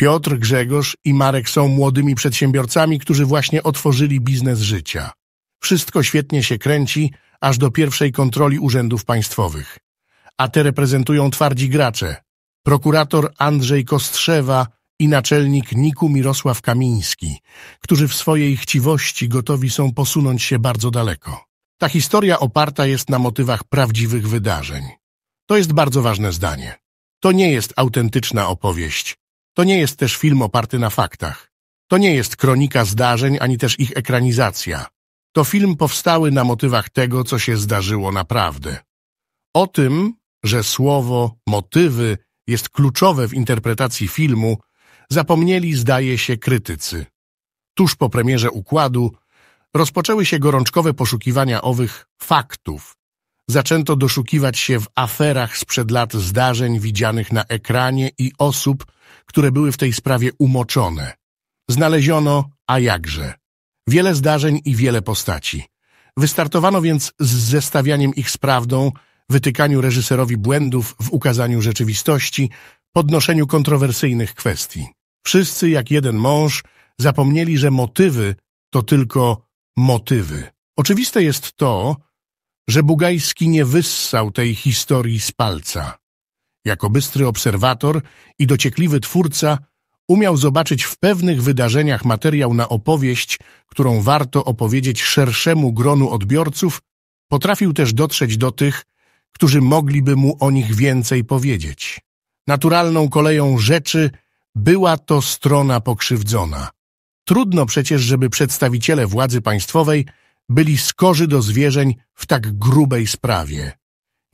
Piotr, Grzegorz i Marek są młodymi przedsiębiorcami, którzy właśnie otworzyli biznes życia. Wszystko świetnie się kręci, aż do pierwszej kontroli urzędów państwowych. A te reprezentują twardzi gracze. Prokurator Andrzej Kostrzewa i naczelnik Niku Mirosław Kamiński, którzy w swojej chciwości gotowi są posunąć się bardzo daleko. Ta historia oparta jest na motywach prawdziwych wydarzeń. To jest bardzo ważne zdanie. To nie jest autentyczna opowieść, to nie jest też film oparty na faktach. To nie jest kronika zdarzeń ani też ich ekranizacja. To film powstały na motywach tego, co się zdarzyło naprawdę. O tym, że słowo motywy jest kluczowe w interpretacji filmu, zapomnieli, zdaje się, krytycy. Tuż po premierze układu rozpoczęły się gorączkowe poszukiwania owych faktów. Zaczęto doszukiwać się w aferach sprzed lat zdarzeń widzianych na ekranie i osób, które były w tej sprawie umoczone. Znaleziono, a jakże. Wiele zdarzeń i wiele postaci. Wystartowano więc z zestawianiem ich z prawdą, wytykaniu reżyserowi błędów w ukazaniu rzeczywistości, podnoszeniu kontrowersyjnych kwestii. Wszyscy jak jeden mąż zapomnieli, że motywy to tylko motywy. Oczywiste jest to, że Bugajski nie wyssał tej historii z palca. Jako bystry obserwator i dociekliwy twórca umiał zobaczyć w pewnych wydarzeniach materiał na opowieść, którą warto opowiedzieć szerszemu gronu odbiorców, potrafił też dotrzeć do tych, którzy mogliby mu o nich więcej powiedzieć. Naturalną koleją rzeczy była to strona pokrzywdzona. Trudno przecież, żeby przedstawiciele władzy państwowej byli skorzy do zwierzeń w tak grubej sprawie.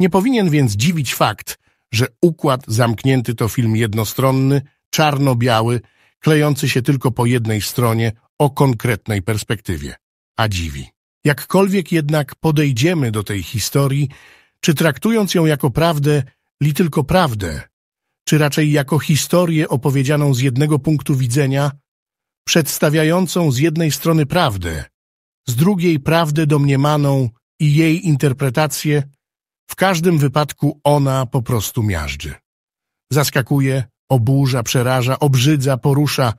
Nie powinien więc dziwić fakt, że układ zamknięty to film jednostronny, czarno-biały, klejący się tylko po jednej stronie o konkretnej perspektywie, a dziwi. Jakkolwiek jednak podejdziemy do tej historii, czy traktując ją jako prawdę, li tylko prawdę, czy raczej jako historię opowiedzianą z jednego punktu widzenia, przedstawiającą z jednej strony prawdę, z drugiej prawdę domniemaną i jej interpretację, w każdym wypadku ona po prostu miażdży. Zaskakuje, oburza, przeraża, obrzydza, porusza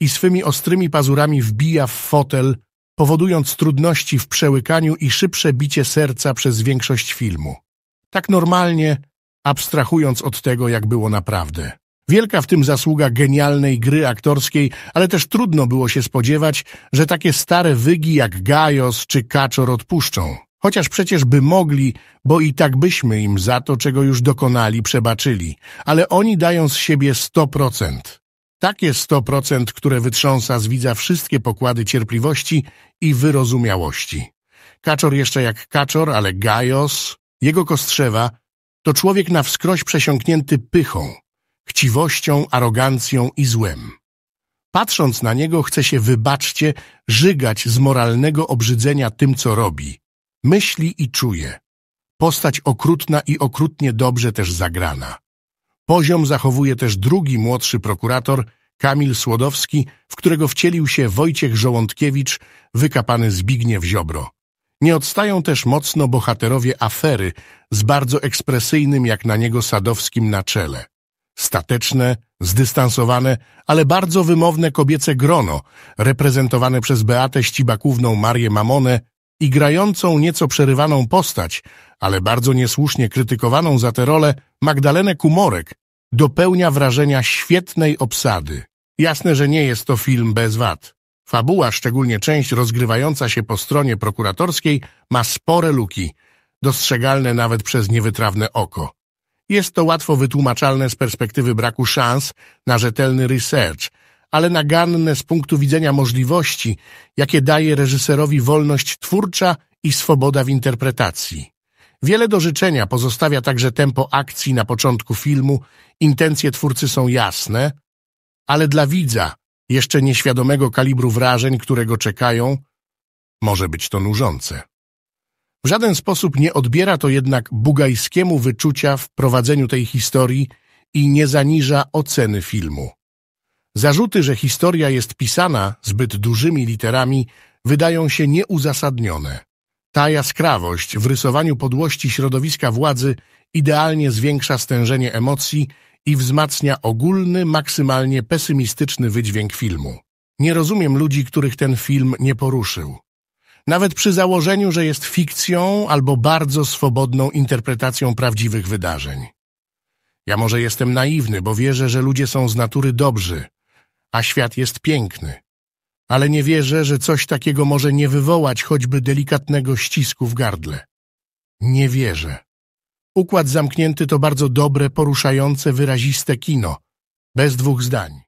i swymi ostrymi pazurami wbija w fotel, powodując trudności w przełykaniu i szybsze bicie serca przez większość filmu. Tak normalnie, abstrahując od tego, jak było naprawdę. Wielka w tym zasługa genialnej gry aktorskiej, ale też trudno było się spodziewać, że takie stare wygi jak Gajos czy Kaczor odpuszczą. Chociaż przecież by mogli, bo i tak byśmy im za to, czego już dokonali, przebaczyli. Ale oni dają z siebie 100%. Takie 100%, które wytrząsa z widza wszystkie pokłady cierpliwości i wyrozumiałości. Kaczor jeszcze jak kaczor, ale Gajos, jego kostrzewa, to człowiek na wskroś przesiąknięty pychą, chciwością, arogancją i złem. Patrząc na niego, chce się, wybaczcie, żygać z moralnego obrzydzenia tym, co robi, Myśli i czuje. Postać okrutna i okrutnie dobrze też zagrana. Poziom zachowuje też drugi młodszy prokurator, Kamil Słodowski, w którego wcielił się Wojciech Żołądkiewicz, wykapany Zbigniew Ziobro. Nie odstają też mocno bohaterowie afery z bardzo ekspresyjnym jak na niego Sadowskim na czele. Stateczne, zdystansowane, ale bardzo wymowne kobiece grono, reprezentowane przez Beatę Ścibakówną Marię Mamonę, i grającą nieco przerywaną postać, ale bardzo niesłusznie krytykowaną za tę rolę Magdalenę Kumorek, dopełnia wrażenia świetnej obsady. Jasne, że nie jest to film bez wad. Fabuła, szczególnie część rozgrywająca się po stronie prokuratorskiej, ma spore luki, dostrzegalne nawet przez niewytrawne oko. Jest to łatwo wytłumaczalne z perspektywy braku szans na rzetelny research – ale naganne z punktu widzenia możliwości, jakie daje reżyserowi wolność twórcza i swoboda w interpretacji. Wiele do życzenia pozostawia także tempo akcji na początku filmu, intencje twórcy są jasne, ale dla widza, jeszcze nieświadomego kalibru wrażeń, którego czekają, może być to nużące. W żaden sposób nie odbiera to jednak bugajskiemu wyczucia w prowadzeniu tej historii i nie zaniża oceny filmu. Zarzuty, że historia jest pisana zbyt dużymi literami, wydają się nieuzasadnione. Ta jaskrawość w rysowaniu podłości środowiska władzy idealnie zwiększa stężenie emocji i wzmacnia ogólny, maksymalnie pesymistyczny wydźwięk filmu. Nie rozumiem ludzi, których ten film nie poruszył. Nawet przy założeniu, że jest fikcją albo bardzo swobodną interpretacją prawdziwych wydarzeń. Ja może jestem naiwny, bo wierzę, że ludzie są z natury dobrzy, a świat jest piękny. Ale nie wierzę, że coś takiego może nie wywołać choćby delikatnego ścisku w gardle. Nie wierzę. Układ zamknięty to bardzo dobre, poruszające, wyraziste kino, bez dwóch zdań.